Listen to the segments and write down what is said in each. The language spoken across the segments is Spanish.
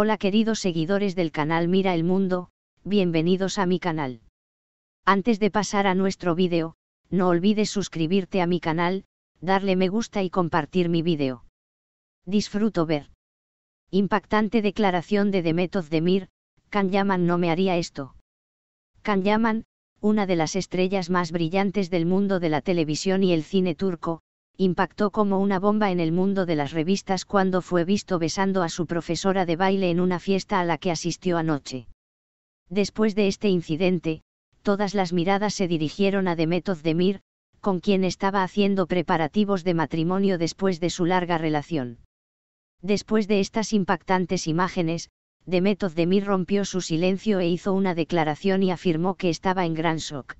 Hola queridos seguidores del canal Mira el Mundo, bienvenidos a mi canal. Antes de pasar a nuestro vídeo, no olvides suscribirte a mi canal, darle me gusta y compartir mi vídeo. Disfruto ver. Impactante declaración de Demet Demir, Can Yaman no me haría esto. Can Yaman, una de las estrellas más brillantes del mundo de la televisión y el cine turco, impactó como una bomba en el mundo de las revistas cuando fue visto besando a su profesora de baile en una fiesta a la que asistió anoche. Después de este incidente, todas las miradas se dirigieron a Demetov Demir, con quien estaba haciendo preparativos de matrimonio después de su larga relación. Después de estas impactantes imágenes, Demetov Demir rompió su silencio e hizo una declaración y afirmó que estaba en gran shock.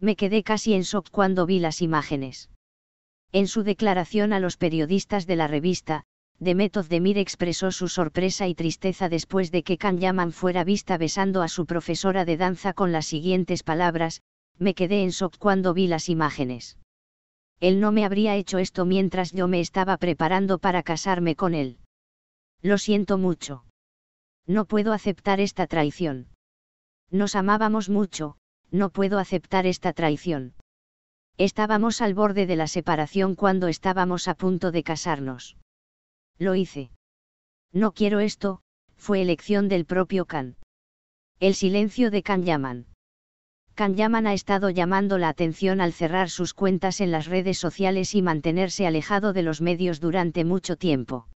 Me quedé casi en shock cuando vi las imágenes. En su declaración a los periodistas de la revista, de Özdemir expresó su sorpresa y tristeza después de que Can Yaman fuera vista besando a su profesora de danza con las siguientes palabras, me quedé en shock cuando vi las imágenes. Él no me habría hecho esto mientras yo me estaba preparando para casarme con él. Lo siento mucho. No puedo aceptar esta traición. Nos amábamos mucho, no puedo aceptar esta traición. Estábamos al borde de la separación cuando estábamos a punto de casarnos. Lo hice. No quiero esto, fue elección del propio Khan. El silencio de Khan Yaman. Khan Yaman ha estado llamando la atención al cerrar sus cuentas en las redes sociales y mantenerse alejado de los medios durante mucho tiempo.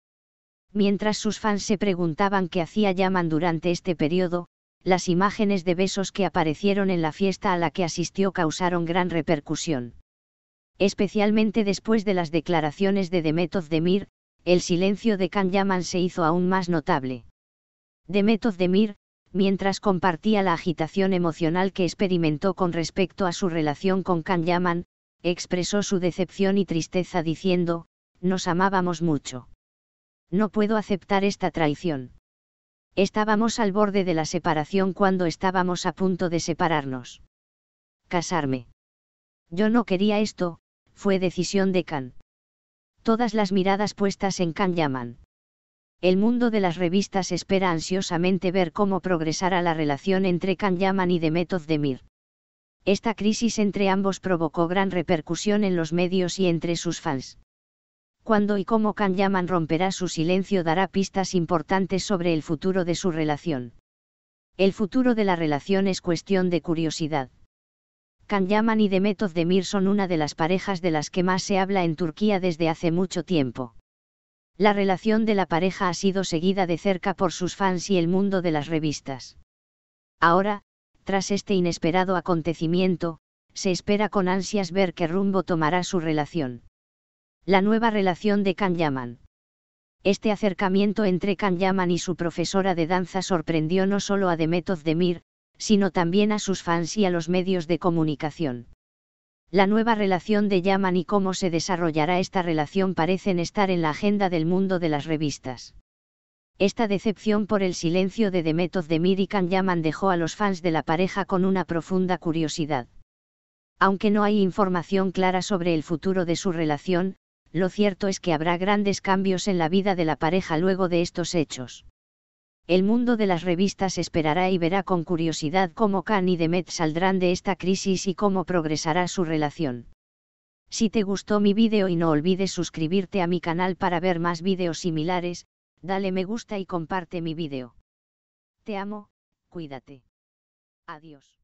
Mientras sus fans se preguntaban qué hacía Yaman durante este periodo, las imágenes de besos que aparecieron en la fiesta a la que asistió causaron gran repercusión. Especialmente después de las declaraciones de Demet Demir, el silencio de Can Yaman se hizo aún más notable. Demet Demir, mientras compartía la agitación emocional que experimentó con respecto a su relación con Can Yaman, expresó su decepción y tristeza diciendo, nos amábamos mucho. No puedo aceptar esta traición. Estábamos al borde de la separación cuando estábamos a punto de separarnos. Casarme. Yo no quería esto, fue decisión de Khan. Todas las miradas puestas en Khan Yaman. El mundo de las revistas espera ansiosamente ver cómo progresará la relación entre Khan Yaman y Demet Demir. Esta crisis entre ambos provocó gran repercusión en los medios y entre sus fans cuándo y cómo Can Yaman romperá su silencio dará pistas importantes sobre el futuro de su relación. El futuro de la relación es cuestión de curiosidad. Can Yaman y Demet Özdemir son una de las parejas de las que más se habla en Turquía desde hace mucho tiempo. La relación de la pareja ha sido seguida de cerca por sus fans y el mundo de las revistas. Ahora, tras este inesperado acontecimiento, se espera con ansias ver qué rumbo tomará su relación. La nueva relación de Yaman. Este acercamiento entre Yaman y su profesora de danza sorprendió no solo a Demet Demir, sino también a sus fans y a los medios de comunicación. La nueva relación de Yaman y cómo se desarrollará esta relación parecen estar en la agenda del mundo de las revistas. Esta decepción por el silencio de Demet Demir y Yaman dejó a los fans de la pareja con una profunda curiosidad. Aunque no hay información clara sobre el futuro de su relación, lo cierto es que habrá grandes cambios en la vida de la pareja luego de estos hechos. El mundo de las revistas esperará y verá con curiosidad cómo Khan y Demet saldrán de esta crisis y cómo progresará su relación. Si te gustó mi vídeo y no olvides suscribirte a mi canal para ver más vídeos similares, dale me gusta y comparte mi vídeo. Te amo, cuídate. Adiós.